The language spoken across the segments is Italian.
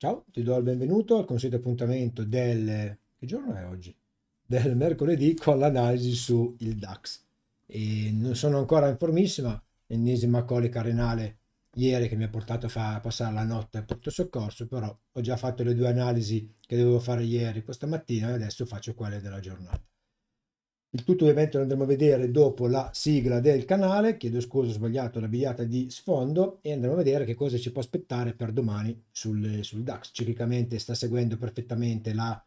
Ciao, ti do il benvenuto al consueto appuntamento del... che giorno è oggi? Del mercoledì con l'analisi sul DAX. E non sono ancora in formissima, l'ennesima colica renale ieri che mi ha portato a, fa, passare la notte al porto soccorso, però ho già fatto le due analisi che dovevo fare ieri questa mattina e adesso faccio quelle della giornata. Il tutto ovviamente lo andremo a vedere dopo la sigla del canale, chiedo scusa ho sbagliato la bigliata di sfondo e andremo a vedere che cosa ci può aspettare per domani sul, sul DAX. Ciclicamente sta seguendo perfettamente la,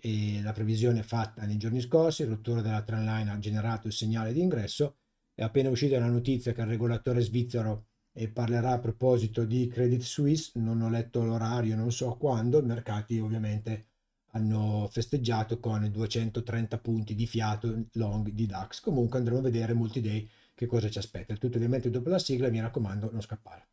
eh, la previsione fatta nei giorni scorsi, il rottura della trend line ha generato il segnale di ingresso, è appena uscita la notizia che il regolatore svizzero eh, parlerà a proposito di Credit Suisse, non ho letto l'orario, non so quando, i mercati ovviamente hanno festeggiato con 230 punti di fiato long di DAX. Comunque andremo a vedere molti day che cosa ci aspetta. Tutto ovviamente dopo la sigla, mi raccomando non scappare.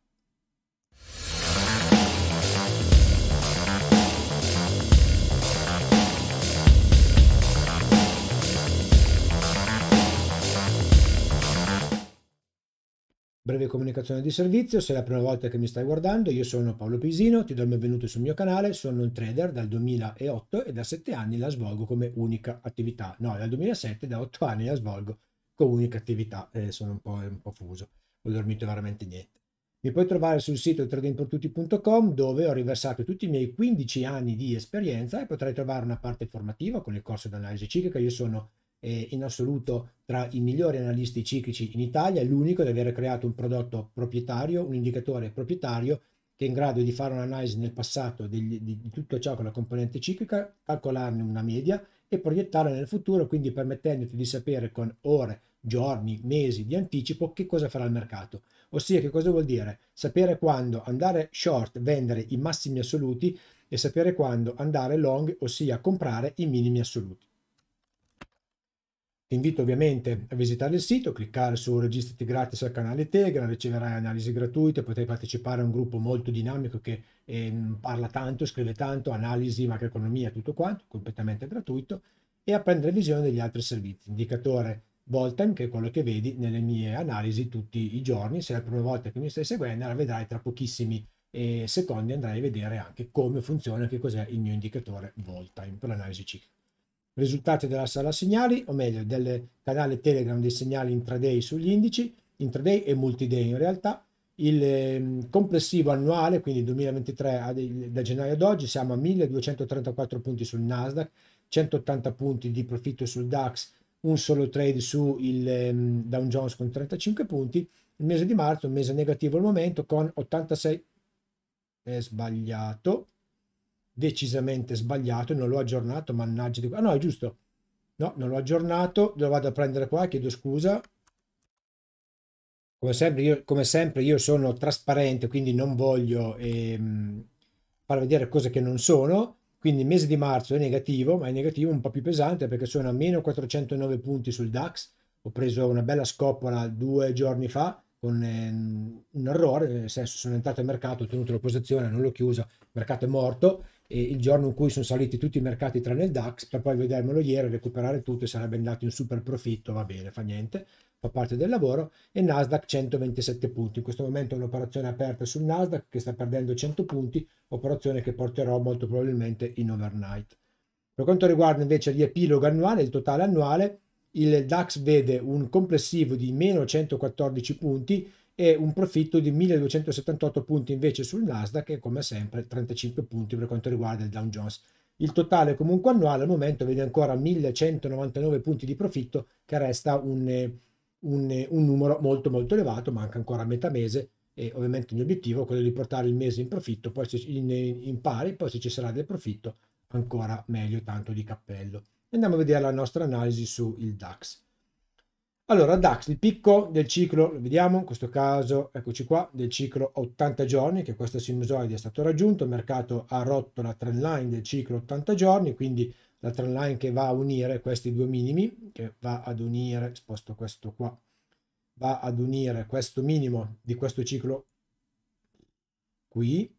Breve comunicazione di servizio, se è la prima volta che mi stai guardando, io sono Paolo Pisino, ti do il benvenuto sul mio canale, sono un trader dal 2008 e da 7 anni la svolgo come unica attività. No, dal 2007, da 8 anni la svolgo come unica attività, eh, sono un po', un po' fuso, ho dormito veramente niente. Mi puoi trovare sul sito tradingportutti.com dove ho riversato tutti i miei 15 anni di esperienza e potrai trovare una parte formativa con il corso di analisi ciclica. Io sono eh, in assoluto tra i migliori analisti ciclici in Italia, è l'unico ad aver creato un prodotto proprietario, un indicatore proprietario che è in grado di fare un'analisi nel passato degli, di, di, tutto ciò con la componente ciclica, calcolarne una media e proiettarla nel futuro, quindi permettendoti di sapere con ore, giorni, mesi di anticipo che cosa farà il mercato. Ossia che cosa vuol dire? Sapere quando andare short, vendere i massimi assoluti e sapere quando andare long, ossia comprare i minimi assoluti. Ti invito ovviamente a visitare il sito, cliccare su registrati gratis al canale Telegram, riceverai analisi gratuite, potrai partecipare a un gruppo molto dinamico che eh, parla tanto, scrive tanto, analisi, macroeconomia, tutto quanto, completamente gratuito, e a prendere visione degli altri servizi. Indicatore Voltem, che è quello che vedi nelle mie analisi tutti i giorni, se è la prima volta che mi stai seguendo la vedrai tra pochissimi eh, secondi, andrai a vedere anche come funziona, che cos'è il mio indicatore Voltime per l'analisi ciclica risultati della sala segnali, o meglio del canale Telegram dei segnali intraday sugli indici, intraday e multiday in realtà, il ehm, complessivo annuale, quindi 2023 da gennaio ad oggi, siamo a 1234 punti sul Nasdaq, 180 punti di profitto sul DAX, un solo trade su il ehm, Dow Jones con 35 punti, il mese di marzo, un mese negativo al momento con 86, è sbagliato, decisamente sbagliato, non l'ho aggiornato, mannaggia di qua. Ah, no, è giusto. No, non l'ho aggiornato, lo vado a prendere qua, chiedo scusa. Come sempre io, come sempre io sono trasparente, quindi non voglio ehm, far vedere cose che non sono. Quindi il mese di marzo è negativo, ma è negativo un po' più pesante perché sono a meno 409 punti sul DAX. Ho preso una bella scoppola due giorni fa, con ehm, un errore, nel senso sono entrato in mercato, ho tenuto la posizione, non l'ho chiusa, il mercato è morto eh, il giorno in cui sono saliti tutti i mercati tranne il DAX per poi vedermelo ieri, e recuperare tutto e sarebbe andato in super profitto, va bene, fa niente, fa parte del lavoro e Nasdaq 127 punti. In questo momento è un'operazione aperta sul Nasdaq che sta perdendo 100 punti, operazione che porterò molto probabilmente in overnight. Per quanto riguarda invece l'epilogo annuale, il totale annuale, il DAX vede un complessivo di meno 114 punti, e un profitto di 1278 punti invece sul Nasdaq e come sempre 35 punti per quanto riguarda il Dow Jones. Il totale comunque annuale al momento vede ancora 1199 punti di profitto che resta un, un, un numero molto molto elevato, manca ancora metà mese e ovviamente il mio obiettivo è quello di portare il mese in profitto, poi in, in pari, poi se ci sarà del profitto ancora meglio, tanto di cappello. Andiamo a vedere la nostra analisi sul DAX. Allora, DAX, il picco del ciclo, vediamo, in questo caso, eccoci qua, del ciclo 80 giorni, che questa sinusoide è stato raggiunto, il mercato ha rotto la trend line del ciclo 80 giorni, quindi la trend line che va a unire questi due minimi, che va ad unire, sposto questo qua, va ad unire questo minimo di questo ciclo qui,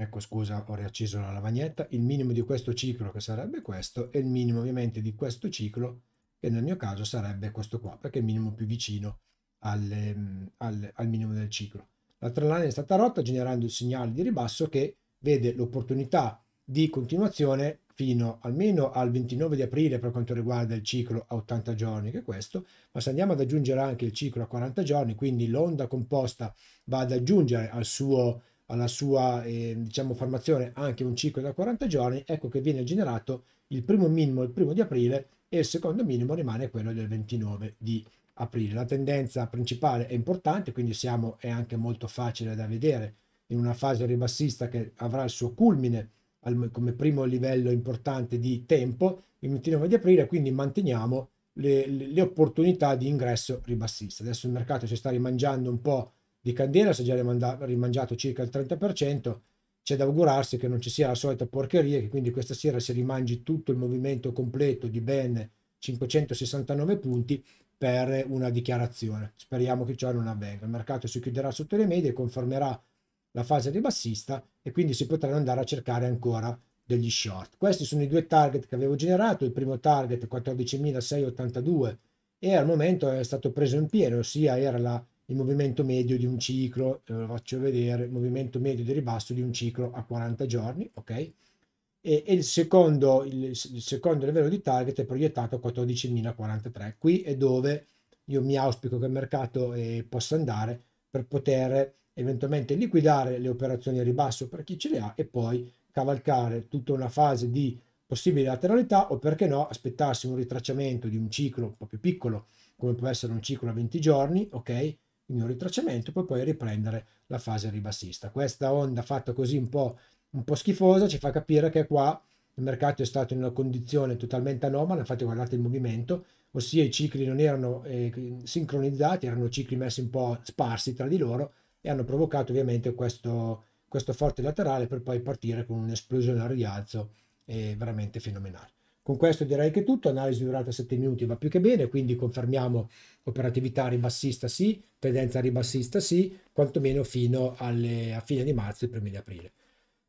ecco scusa ho riacceso la lavagnetta, il minimo di questo ciclo che sarebbe questo e il minimo ovviamente di questo ciclo che nel mio caso sarebbe questo qua, perché è il minimo più vicino alle, mm, al, al, minimo del ciclo. La trendline è stata rotta generando il segnale di ribasso che vede l'opportunità di continuazione fino almeno al 29 di aprile per quanto riguarda il ciclo a 80 giorni, che è questo, ma se andiamo ad aggiungere anche il ciclo a 40 giorni, quindi l'onda composta va ad aggiungere al suo, alla sua eh, diciamo, formazione anche un ciclo da 40 giorni, ecco che viene generato il primo minimo, il primo di aprile, e il secondo minimo rimane quello del 29 di aprile. La tendenza principale è importante, quindi siamo, è anche molto facile da vedere in una fase ribassista che avrà il suo culmine al, come primo livello importante di tempo il 29 di aprile, quindi manteniamo le, le opportunità di ingresso ribassista. Adesso il mercato si sta rimangiando un po' di candela, si è già rimangiato circa il 30%, c'è da augurarsi che non ci sia la solita porcheria, che quindi questa sera si rimangi tutto il movimento completo di ben 569 punti per una dichiarazione. Speriamo che ciò non avvenga. Il mercato si chiuderà sotto le medie, confermerà la fase ribassista e quindi si potranno andare a cercare ancora degli short. Questi sono i due target che avevo generato. Il primo target 14.682 e al momento è stato preso in pieno, ossia era la il movimento medio di un ciclo, ve eh, lo faccio vedere, il movimento medio di ribasso di un ciclo a 40 giorni, ok? E, e il, secondo, il, il secondo livello di target è proiettato a 14.043. Qui è dove io mi auspico che il mercato eh, possa andare per poter eventualmente liquidare le operazioni a ribasso per chi ce le ha e poi cavalcare tutta una fase di possibile lateralità o perché no aspettarsi un ritracciamento di un ciclo un po' più piccolo come può essere un ciclo a 20 giorni, ok? il mio ritracciamento per poi riprendere la fase ribassista. Questa onda fatta così un po', un po' schifosa ci fa capire che qua il mercato è stato in una condizione totalmente anomala, infatti guardate il movimento, ossia i cicli non erano eh, sincronizzati, erano cicli messi un po' sparsi tra di loro e hanno provocato ovviamente questo, questo forte laterale per poi partire con un'esplosione al rialzo eh, veramente fenomenale. Con questo direi che è tutto, analisi durata 7 minuti va più che bene, quindi confermiamo operatività ribassista sì, tendenza ribassista sì, quantomeno fino alle, a fine di marzo e primi di aprile.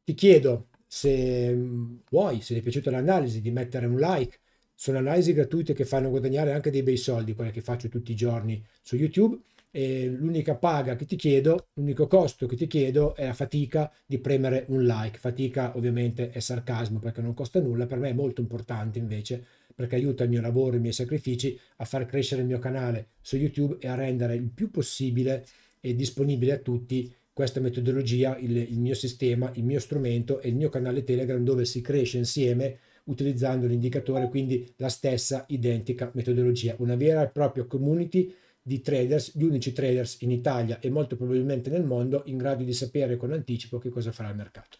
Ti chiedo se mm, vuoi, se ti è piaciuta l'analisi, di mettere un like, sono analisi gratuite che fanno guadagnare anche dei bei soldi, quelle che faccio tutti i giorni su YouTube. E l'unica paga che ti chiedo, l'unico costo che ti chiedo è la fatica di premere un like. Fatica ovviamente è sarcasmo perché non costa nulla, per me è molto importante invece perché aiuta il mio lavoro, i miei sacrifici a far crescere il mio canale su YouTube e a rendere il più possibile e disponibile a tutti questa metodologia, il, il mio sistema, il mio strumento e il mio canale Telegram dove si cresce insieme utilizzando l'indicatore, quindi la stessa identica metodologia, una vera e propria community di traders, gli unici traders in Italia e molto probabilmente nel mondo in grado di sapere con anticipo che cosa farà il mercato.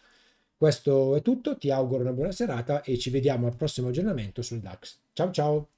Questo è tutto, ti auguro una buona serata e ci vediamo al prossimo aggiornamento sul DAX. Ciao ciao!